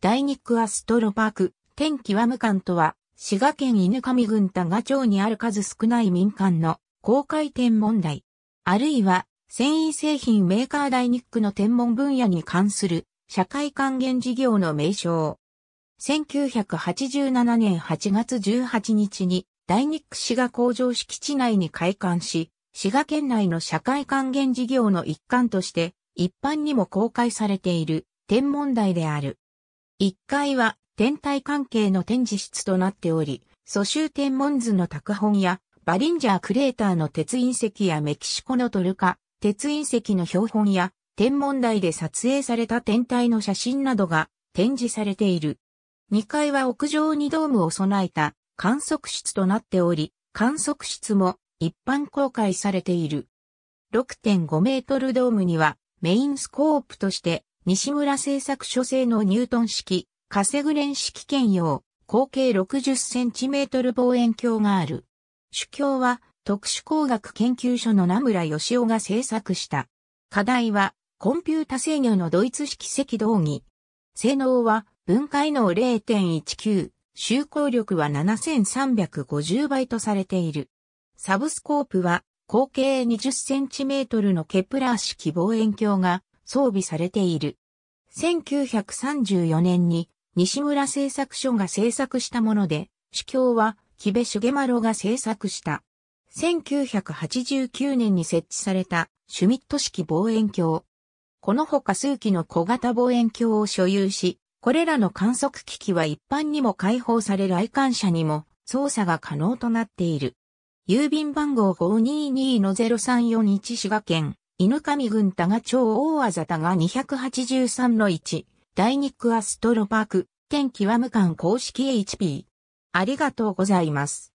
大肉アストロパーク、天気は無関とは、滋賀県犬上郡多賀町にある数少ない民間の公開天文台。あるいは、繊維製品メーカー大肉の天文分野に関する社会還元事業の名称。1987年8月18日に、大日区滋賀工場敷地内に開館し、滋賀県内の社会還元事業の一環として、一般にも公開されている天文台である。1階は天体関係の展示室となっており、蘇州天文図の拓本や、バリンジャークレーターの鉄隕石やメキシコのトルカ、鉄隕石の標本や、天文台で撮影された天体の写真などが展示されている。2階は屋上にドームを備えた観測室となっており、観測室も一般公開されている。6.5メートルドームにはメインスコープとして西村製作所製のニュートン式、カセグレン式兼用、口径 60cm 望遠鏡がある。主教は特殊工学研究所の名村義雄が制作した。課題はコンピュータ制御のドイツ式赤道儀。性能は分解能0.19、集光力は7350倍とされている。サブスコープは口径 20cm のケプラー式望遠鏡が装備されている。1934年に西村製作所が製作したもので、主教は木部重丸が製作した。1989年に設置されたシュミット式望遠鏡。このほか数機の小型望遠鏡を所有し、これらの観測機器は一般にも開放され来館者にも操作が可能となっている。郵便番号522-0341滋賀県犬神郡多賀町大技ざたが283の1、大ニックアストロパーク、天極無冠公式 HP。ありがとうございます。